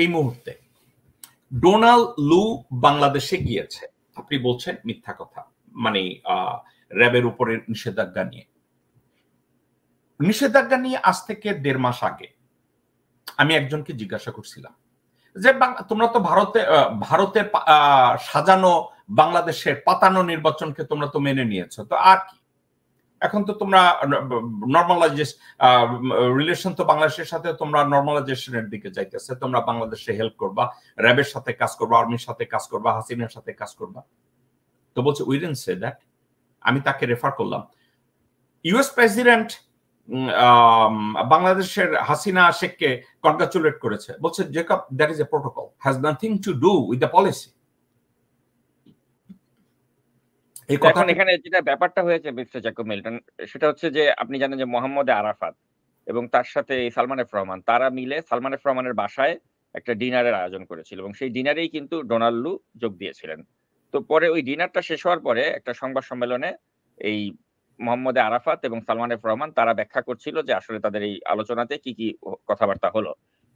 এই মুহূর্তে ডোনাল্ড লু বাংলাদেশে গিয়েছে আপনি বলছেন মিথ্যা কথা মানে র্যাবের উপরে নিষেধাজ্ঞা নিয়ে নিষেধাজ্ঞা নিয়ে আজ থেকে দেড় মাস আগে আমি একজনকে জিজ্ঞাসা করছিলাম যে তোমরা তো ভারতে ভারতের সাজানো বাংলাদেশের পাতানো নির্বাচনকে তোমরা তো মেনে নিয়েছ তো আর কি এখন তো তোমরা নর্মালাইজেশন রিলেশন তো বাংলাদেশের সাথে তোমরা নর্মালাইজেশনের দিকে যাইতেছে তোমরা বাংলাদেশে হেল্প করবা র্যাবের সাথে কাজ করবা আর্মির সাথে কাজ করবা হাসিনার সাথে কাজ করবা তো বলছে উই ডেন সে দ্যাট আমি তাকে রেফার করলাম ইউএস প্রেসিডেন্ট বাংলাদেশের হাসিনা শেখকে কনগ্রাচুলেট করেছে বলছে Jacob that is a protocol has nothing to do with the policy এখন এখানে যেটা ব্যাপারটা হয়েছে মিস্টার জ্যাকব মিল্টন সেটা হচ্ছে যে আপনি জানেন যে মোহাম্মদ আরাফাত এবং তার সাথে সালমান এফ রহমান তারা মিলে সালমান এফ রহমানের বাসায় একটা ডিনারের আয়োজন করেছিল এবং সেই ডিনারেই কিন্তু ডোনাল্ডু যোগ দিয়েছিলেন তো পরে ওই ডিনারটা শেষ হওয়ার পরে একটা সংবাদ সম্মেলনে এই মোহাম্মদ আরাফাত এবং সালমান এফ রহমান তারা ব্যাখ্যা করছিল যে আসলে তাদের এই আলোচনাতে কি কি কথাবার্তা হলো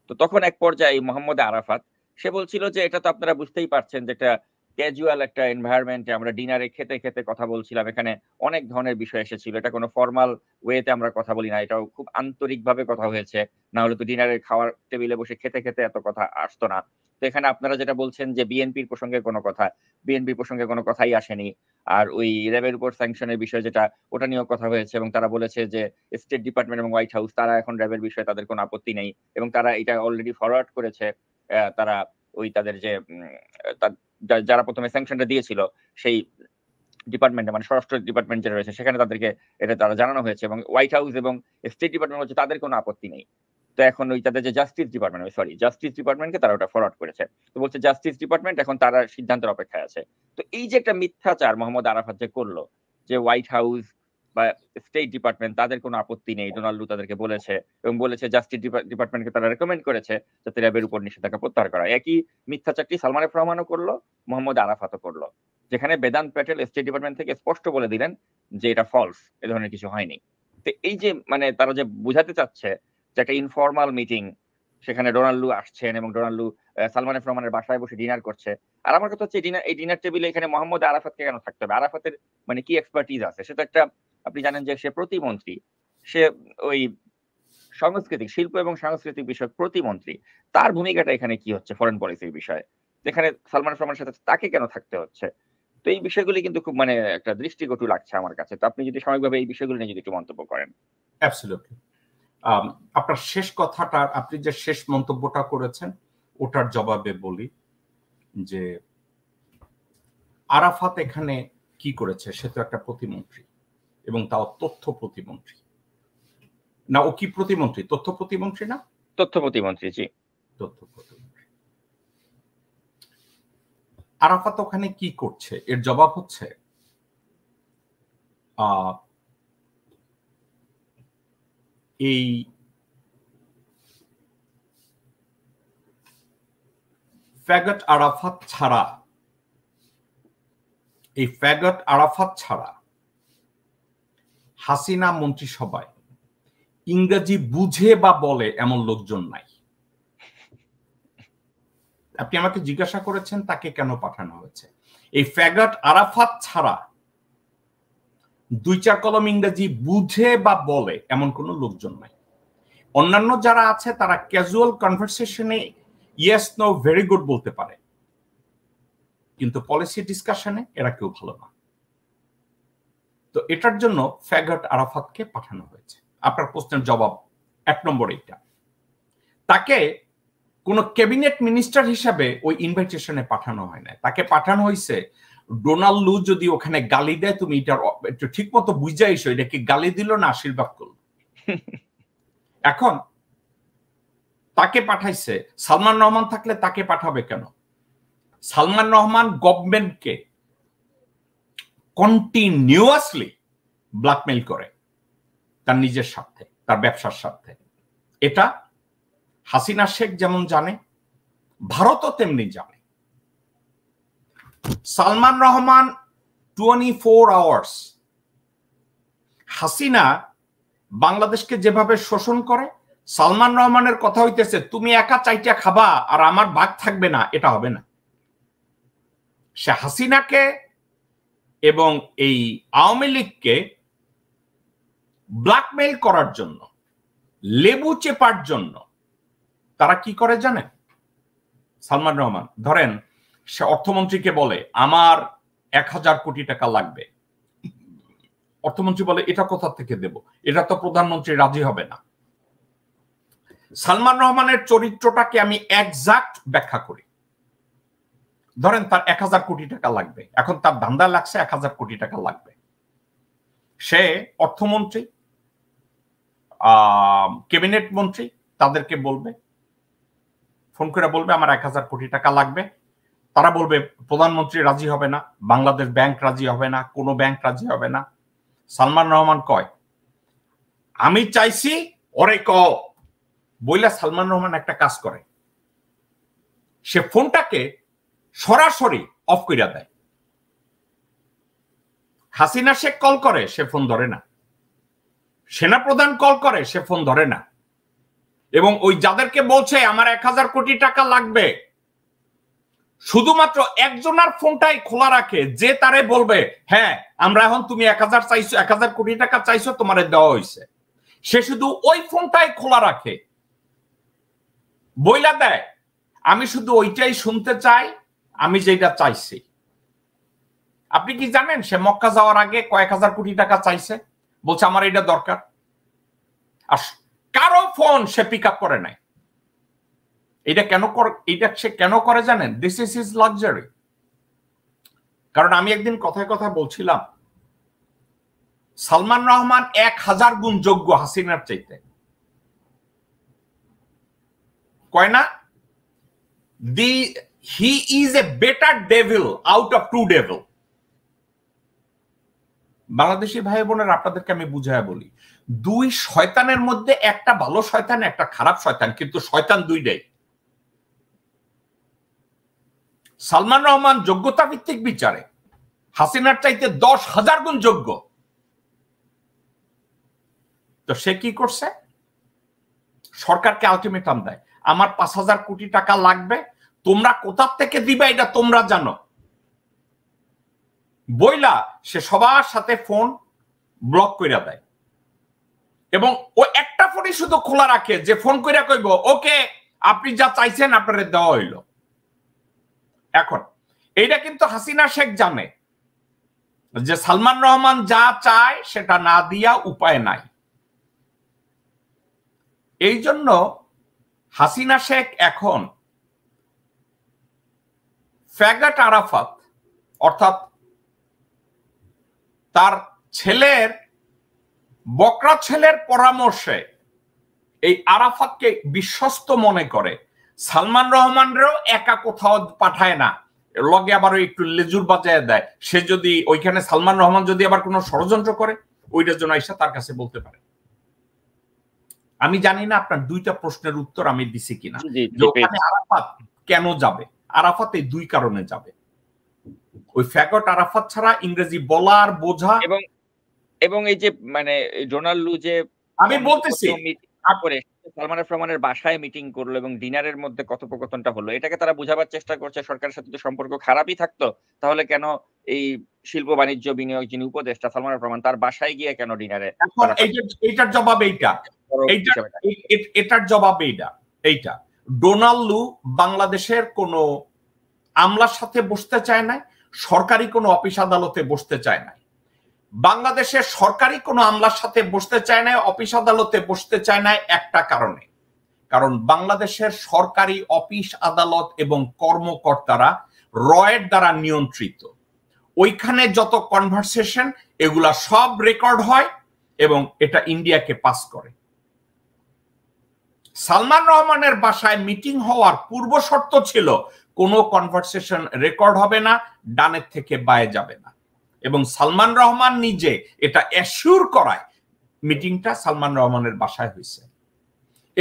তো তখন এক পর্যায়ে মোহাম্মদ আরাফাত সে বলছিল যে এটা তো আপনারা বুঝতেই পারছেন যে একটা ক্যাজুয়াল একটা এনভায়রনমেন্টে আমরা ডিনারে খেতে খেতে কথা বলছিলাম এখানে অনেক ধরনের বিষয় এসেছিল এটা কোনো ফর্মাল ওয়েতে আমরা কথা বলি না এটাও খুব আন্তরিকভাবে কথা হয়েছে না হলে তো ডিনারে খাওয়ার টেবিলে বসে খেতে খেতে এত কথা আসতো না তো এখানে আপনারা যেটা বলছেন যে বিএনপির প্রসঙ্গে কোনো কথা বিএনপি প্রসঙ্গে কোনো কথাই আসেনি আর ওই র্যাবের উপর স্যাংশনের বিষয় যেটা ওটা নিয়েও কথা হয়েছে এবং তারা বলেছে যে স্টেট ডিপার্টমেন্ট এবং হোয়াইট হাউস তারা এখন র্যাবের বিষয়ে তাদের কোনো আপত্তি নেই এবং তারা এটা অলরেডি ফরওয়ার্ড করেছে তারা ওই তাদের যে যারা প্রথমে স্যাংশনটা দিয়েছিল সেই ডিপার্টমেন্টে মানে স্বরাষ্ট্র ডিপার্টমেন্ট যেটা রয়েছে সেখানে তাদেরকে এটা তারা জানানো হয়েছে এবং হোয়াইট হাউস এবং স্টেট ডিপার্টমেন্ট হচ্ছে তাদের কোনো আপত্তি নেই তো এখন ওই তাদের যে জাস্টিস ডিপার্টমেন্ট সরি জাস্টিস ডিপার্টমেন্টকে তারা ওটা ফরওয়ার্ড করেছে তো বলছে জাস্টিস ডিপার্টমেন্ট এখন তারা সিদ্ধান্তের অপেক্ষায় আছে তো এই যে একটা মিথ্যাচার মোহাম্মদ আরাফাত যে করলো যে হোয়াইট হাউস বা স্টেট ডিপার্টমেন্ট তাদের কোনো আপত্তি নেই ডোনাল্ড তাদেরকে বলেছে এবং বলেছে জাস্টিস ডিপার্টমেন্টকে তারা রেকমেন্ড করেছে যাতে র্যাবের উপর নিষেধাজ্ঞা প্রত্যাহার করা একই মিথ্যা চাকরি সালমান রহমানও করলো মোহাম্মদ আরাফাতও করলো যেখানে বেদান প্যাটেল স্টেট ডিপার্টমেন্ট থেকে স্পষ্ট বলে দিলেন যে এটা ফলস এ ধরনের কিছু হয়নি তো এই যে মানে তারা যে বুঝাতে চাচ্ছে যে একটা ইনফর্মাল মিটিং সেখানে ডোনাল্ডু আসছেন এবং ডোনাল্ডু সালমান রহমানের বাসায় বসে ডিনার করছে আর আমার কথা হচ্ছে এই ডিনার টেবিলে এখানে মোহাম্মদ আরাফাতকে কেন থাকতে হবে আরাফাতের মানে কি এক্সপার্টিজ আছে সেটা একটা আপনি জানেন যে সে প্রতিমন্ত্রী সে ওই সাংস্কৃতিক শিল্প এবং সাংস্কৃতিক বিষয়ক প্রতিমন্ত্রী তার ভূমিকাটা এখানে কি হচ্ছে ফরেন পলিসির বিষয়ে যেখানে সালমান সালমানের সাথে তাকে কেন থাকতে হচ্ছে তো এই বিষয়গুলি কিন্তু খুব মানে একটা দৃষ্টিকটু লাগছে আমার কাছে তো আপনি যদি সাময়িকভাবে এই বিষয়গুলো নিয়ে যদি একটু মন্তব্য করেন অ্যাবসলিউটলি um, আপনার শেষ কথাটা আপনি যে শেষ মন্তব্যটা করেছেন ওটার জবাবে বলি যে আরাফাত এখানে কি করেছে সে তো একটা প্রতিমন্ত্রী এবং তাও তথ্য প্রতিমন্ত্রী না ও কি প্রতিমন্ত্রী তথ্য প্রতিমন্ত্রী না তথ্য প্রতিমন্ত্রী জি তথ্য প্রতিমন্ত্রী আরাফাত ওখানে কি করছে এর জবাব হচ্ছে এই ফ্যাগট আরাফাত ছাড়া এই ফ্যাগট আরাফাত ছাড়া হাসিনা মন্ত্রিসভায় ইংরেজি বুঝে বা বলে এমন লোকজন নাই আপনি আমাকে জিজ্ঞাসা করেছেন তাকে কেন পাঠানো হয়েছে এই ফ্যাগাট আরাফাত ছাড়া দুই চার কলম ইংরেজি বুঝে বা বলে এমন কোনো লোকজন নাই অন্যান্য যারা আছে তারা ক্যাজুয়াল কনভারসেশনে ইয়েস নো ভেরি গুড বলতে পারে কিন্তু পলিসি ডিসকাশনে এরা কেউ ভালো না তো এটার জন্য ফ্যাগট আরাফাতকে পাঠানো হয়েছে আপনার প্রশ্নের জবাব এক নম্বর এইটা তাকে কোনো ক্যাবিনেট মিনিস্টার হিসাবে ওই ইনভাইটেশনে পাঠানো হয় না তাকে পাঠানো হয়েছে ডোনাল্ড লু যদি ওখানে গালি দেয় তুমি এটার একটু ঠিক মতো বুঝে এসো এটা কি গালি দিল না আশীর্বাদ করল এখন তাকে পাঠাইছে সালমান রহমান থাকলে তাকে পাঠাবে কেন সালমান রহমান গভর্নমেন্টকে কন্টিনিউয়াসলি ব্ল্যাকমেল করে তার নিজের স্বার্থে তার ব্যবসার স্বার্থে এটা হাসিনা শেখ যেমন জানে ভারতও তেমনি জানে Salman Rahman twenty four hours Hasina বাংলাদেশকে যেভাবে শোষণ করে সালমান রহমানের কথা হইতেছে তুমি একা চাইটা খাবা আর আমার ভাগ থাকবে না এটা হবে না সে হাসিনাকে এবং এই আওয়ামী লীগকে ব্ল্যাকমেইল করার জন্য লেবু চেপার জন্য তারা কি করে জানেন সালমান রহমান ধরেন সে অর্থমন্ত্রীকে বলে আমার এক হাজার কোটি টাকা লাগবে অর্থমন্ত্রী বলে এটা কোথা থেকে দেব এটা তো প্রধানমন্ত্রী রাজি হবে না সালমান রহমানের চরিত্রটাকে আমি একজাক্ট ব্যাখ্যা করি ধরেন তার এক হাজার কোটি টাকা লাগবে এখন তার ধান্দা লাগছে এক হাজার কোটি টাকা লাগবে সে অর্থমন্ত্রী ক্যাবিনেট মন্ত্রী তাদেরকে বলবে ফোন করে বলবে আমার এক হাজার কোটি টাকা লাগবে তারা বলবে প্রধানমন্ত্রী রাজি হবে না বাংলাদেশ ব্যাংক রাজি হবে না কোনো ব্যাংক রাজি হবে না সালমান রহমান কয় আমি চাইছি ওরে ক বইলা সালমান রহমান একটা কাজ করে সে ফোনটাকে সরাসরি অফ কইরা দেয় হাসিনা শেখ কল করে সে ফোন ধরে না সেনাপ্রধান কল করে সে ফোন ধরে না এবং ওই যাদেরকে বলছে আমার এক হাজার কোটি টাকা লাগবে শুধুমাত্র একজনার ফোনটাই খোলা রাখে যে তারে বলবে হ্যাঁ আমরা এখন তুমি এক হাজার চাইছো এক হাজার কোটি টাকা চাইছো তোমার দেওয়া হয়েছে সে শুধু ওই ফোনটাই খোলা রাখে বইলা দেয় আমি শুধু ওইটাই শুনতে চাই আমি যেটা চাইছি আপনি কি জানেন সে মক্কা যাওয়ার আগে কয়েক হাজার কোটি টাকা চাইছে বলছে আমার এটা দরকার আর কারো ফোন সে পিক আপ করে নাই এটা কেন এটা সে কেন করে জানেন দিস ইস ইজ লাকজারি কারণ আমি একদিন কথায় কথা বলছিলাম সালমান রহমান এক হাজার গুণ যোগ্য হাসিনার চাইতে কয় না দি he is a better devil out of two devil Bangladeshi ভাই বোনের আপনাদেরকে আমি বুঝায় বলি দুই শয়তানের মধ্যে একটা ভালো শয়তান একটা খারাপ শয়তান কিন্তু শয়তান দুই দুইটাই সালমান রহমান যোগ্যতা ভিত্তিক বিচারে হাসিনার চাইতে দশ হাজার গুণ যোগ্য তো সে কি করছে সরকারকে আলটিমেটাম দেয় আমার পাঁচ হাজার কোটি টাকা লাগবে তোমরা কোথার থেকে দিবা এটা তোমরা জানো বইলা সে সবার সাথে ফোন ব্লক করে দেয় এবং ও একটা ফোনই শুধু খোলা রাখে যে ফোন কইরা কইব ওকে আপনি যা চাইছেন আপনার দেওয়া হইল এখন এইটা কিন্তু হাসিনা শেখ জানে যে সালমান রহমান যা চায় সেটা না দিয়া উপায় নাই এই জন্য হাসিনা শেখ এখন ফ্যাগাট আরাফাত অর্থাৎ তার ছেলের বকরা ছেলের পরামর্শে এই আরাফাতকে বিশ্বস্ত মনে করে সালমান রহমানরাও একা কোথাও পাঠায় না লগে আবার একটু লেজুর বাজায় দেয় সে যদি ওইখানে সালমান রহমান যদি আবার কোনো ষড়যন্ত্র করে ওইটার জন্য আইসা তার কাছে বলতে পারে আমি জানি না আপনার দুইটা প্রশ্নের উত্তর আমি দিছি কিনা আরাফাত কেন যাবে আরাফাতে দুই কারণে যাবে ওই ফ্যাকট আরাফাত ছাড়া ইংরেজি বলার বোঝা এবং এবং এই যে মানে জোনাল্লু যে আমি বলতেছি তারপরে সালমান রহমানের বাসায় মিটিং করলো এবং ডিনারের মধ্যে কথোপকথনটা হলো এটাকে তারা বোঝাবার চেষ্টা করছে সরকারের সাথে তো সম্পর্ক খারাপই থাকতো তাহলে কেন এই শিল্প বাণিজ্য বিনিয়োগ যিনি উপদেষ্টা সালমান রহমান তার বাসায় গিয়ে কেন ডিনারে এটার জবাব এইটা এটার জবাব এইটা এইটা ডোনাল্ডু বাংলাদেশের কোনো আমলার সাথে বসতে চায় নাই সরকারি কোনো অফিস আদালতে বসতে চায় নাই বাংলাদেশের সরকারি কোনো আমলার সাথে বসতে চায় নাই অফিস আদালতে বসতে চায় নাই একটা কারণে কারণ বাংলাদেশের সরকারি অফিস আদালত এবং কর্মকর্তারা রয়ের দ্বারা নিয়ন্ত্রিত ওইখানে যত কনভারসেশন এগুলা সব রেকর্ড হয় এবং এটা ইন্ডিয়াকে পাস করে সালমান রহমানের বাসায় মিটিং হওয়ার পূর্ব শর্ত ছিল কোনো কনভারসেশন রেকর্ড হবে না ডানের থেকে বায়ে যাবে না এবং সালমান রহমান নিজে এটা অ্যাসিউর করায় মিটিংটা সালমান রহমানের বাসায় হয়েছে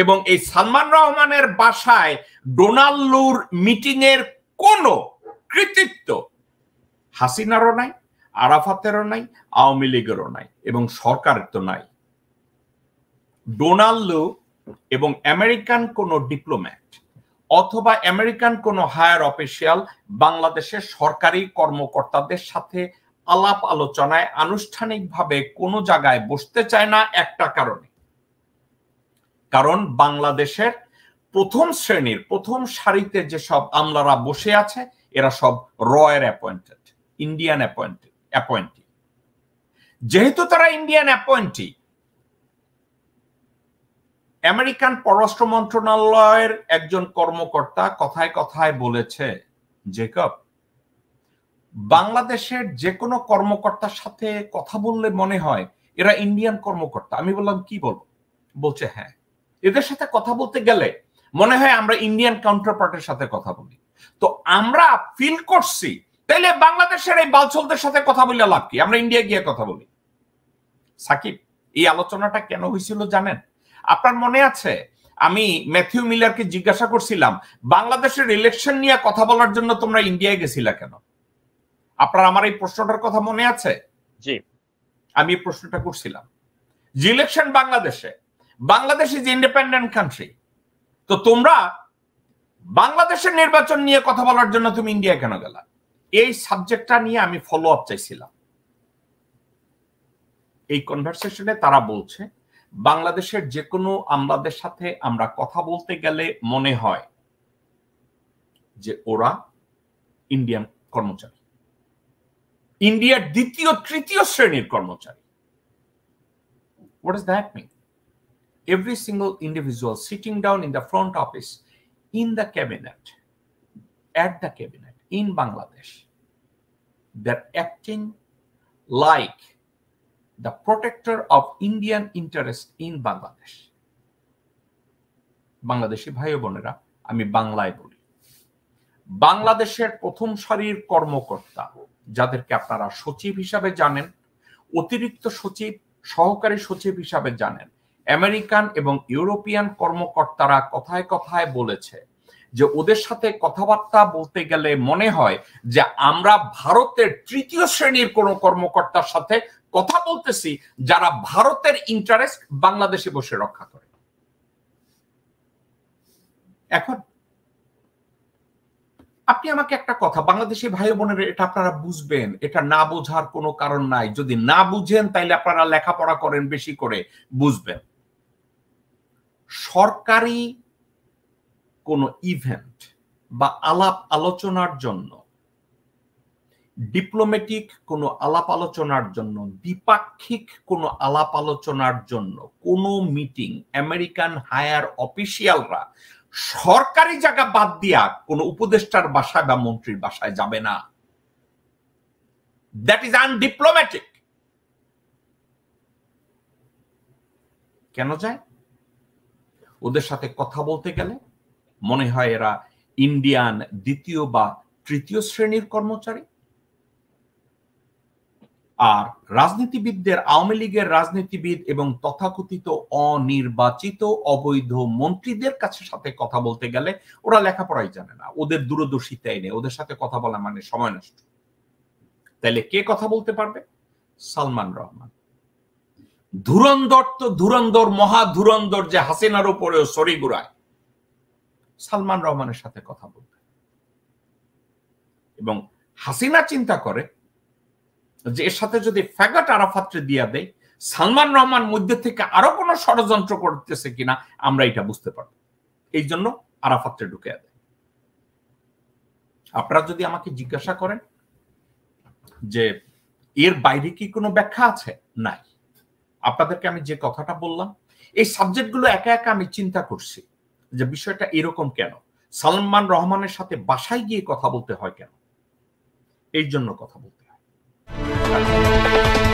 এবং এই সালমান রহমানের বাসায় ডোনাল্ডুর মিটিং এর কোন কৃতিত্ব হাসিনারও নাই আরাফাতেরও নাই আওয়ামী লীগেরও নাই এবং সরকারের তো নাই ডোনাল্ডু এবং আমেরিকান কোন ডিপ্লোম্যাট অথবা আমেরিকান কোন হায়ার অফিসিয়াল বাংলাদেশের সরকারি কর্মকর্তাদের সাথে আলাপ আলোচনায় আনুষ্ঠানিকভাবে কোনো জায়গায় বসতে চায় না একটা কারণে কারণ বাংলাদেশের প্রথম শ্রেণীর প্রথম সারিতে যেসব আমলারা বসে আছে এরা সব রয়ের অ্যাপয়েন্টেড ইন্ডিয়ান অ্যাপয়েন্টেড অ্যাপয়েন্টি যেহেতু তারা ইন্ডিয়ান অ্যাপয়েন্টি আমেরিকান পররাষ্ট্র মন্ত্রণালয়ের একজন কর্মকর্তা কথায় কথায় বলেছে জেকব বাংলাদেশের যে কোনো কর্মকর্তার সাথে কথা বললে মনে হয় এরা ইন্ডিয়ান কর্মকর্তা আমি বললাম কি বলবো বলছে হ্যাঁ এদের সাথে কথা বলতে গেলে মনে হয় আমরা ইন্ডিয়ান কাউন্টারপার্টের সাথে কথা বলি তো আমরা ফিল করছি তাইলে বাংলাদেশের এই বালচলদের সাথে কথা বলে লাভ কি আমরা ইন্ডিয়া গিয়ে কথা বলি সাকিব এই আলোচনাটা কেন হয়েছিল জানেন আপনার মনে আছে আমি ম্যাথিউ মিলারকে জিজ্ঞাসা করছিলাম বাংলাদেশের ইলেকশন নিয়ে কথা বলার জন্য তোমরা ইন্ডিয়ায় গেছিলা কেন আপনার আমার এই প্রশ্নটার কথা মনে আছে জি আমি এই প্রশ্নটা করছিলাম যে ইলেকশন বাংলাদেশে বাংলাদেশ ইজ ইন্ডিপেন্ডেন্ট কান্ট্রি তো তোমরা বাংলাদেশের নির্বাচন নিয়ে কথা বলার জন্য তুমি ইন্ডিয়া কেন গেলা এই সাবজেক্টটা নিয়ে আমি ফলো আপ চাইছিলাম এই কনভারসেশনে তারা বলছে বাংলাদেশের যে কোনো আমলাদের সাথে আমরা কথা বলতে গেলে মনে হয় যে ওরা ইন্ডিয়ান কর্মচারী ইন্ডিয়ার দ্বিতীয় তৃতীয় শ্রেণীর কর্মচারী What does that mean? Every single individual sitting down in the front office, in the cabinet, at the cabinet in Bangladesh, they're acting like the protector of Indian interest in Bangladesh Bangladeshi ভাই বোনেরা আমি বাংলায় বলি বাংলাদেশের প্রথম সারির কর্মকর্তা যাদেরকে আপনারা সচিব হিসাবে জানেন অতিরিক্ত সচিব সহকারী সচিব হিসাবে জানেন আমেরিকান এবং ইউরোপিয়ান কর্মকর্তারা কথায় কথায় বলেছে যে ওদের সাথে কথাবার্তা বলতে গেলে মনে হয় যে আমরা ভারতের তৃতীয় শ্রেণীর কোনো কর্মকর্তার সাথে কথা বলতেছি যারা ভারতের ইন্টারেস্ট বাংলাদেশে বসে রক্ষা করে এখন আপনি আমাকে একটা কথা বাংলাদেশি ভাই বোনের এটা আপনারা বুঝবেন এটা না বোঝার কোনো কারণ নাই যদি না বুঝেন তাইলে আপনারা লেখাপড়া করেন বেশি করে বুঝবেন সরকারি কোনো ইভেন্ট বা আলাপ আলোচনার জন্য ডিপ্লোম্যাটিক কোনো আলাপ আলোচনার জন্য দ্বিপাক্ষিক কোনো আলাপ আলোচনার জন্য কোনো মিটিং আমেরিকান হায়ার অফিসিয়ালরা সরকারি জায়গা বাদ দিয়া কোনো উপদেষ্টার বাসায় বা মন্ত্রীর বাসায় যাবে না দ্যাট ইজ আনডিপ্লোম্যাটিক কেন যায় ওদের সাথে কথা বলতে গেলে মনে হয় এরা ইন্ডিয়ান দ্বিতীয় বা তৃতীয় শ্রেণীর কর্মচারী আর রাজনীতিবিদদের আওয়ামী লীগের রাজনীতিবিদ এবং তথাকথিত অনির্বাচিত অবৈধ মন্ত্রীদের কাছে সাথে কথা বলতে গেলে ওরা লেখাপড়াই জানে না ওদের দূরদর্শিতাই নেই ওদের সাথে কথা বলা মানে সময় নষ্ট তাহলে কে কথা বলতে পারবে সালমান রহমান ধুরন্দর তো ধুরন্দর মহা ধুরন্দর যে হাসিনার উপরে সরিগুড়ায় সালমান রহমানের সাথে কথা বলবে এবং হাসিনা চিন্তা করে যে এর সাথে যদি ফ্যাগাট আরাফাতকে দিয়া দেয় সালমান রহমান মধ্যে থেকে আরো কোনো ষড়যন্ত্র করতেছে কিনা আমরা এটা বুঝতে পারব এই জন্য আরাফাতকে ঢুকে দেয় আপনারা যদি আমাকে জিজ্ঞাসা করেন যে এর বাইরে কি কোনো ব্যাখ্যা আছে নাই আপনাদেরকে আমি যে কথাটা বললাম এই সাবজেক্টগুলো একা একা আমি চিন্তা করছি যে বিষয়টা এরকম কেন সালমান রহমানের সাথে বাসায় গিয়ে কথা বলতে হয় কেন এই জন্য কথা বলতে Gracias.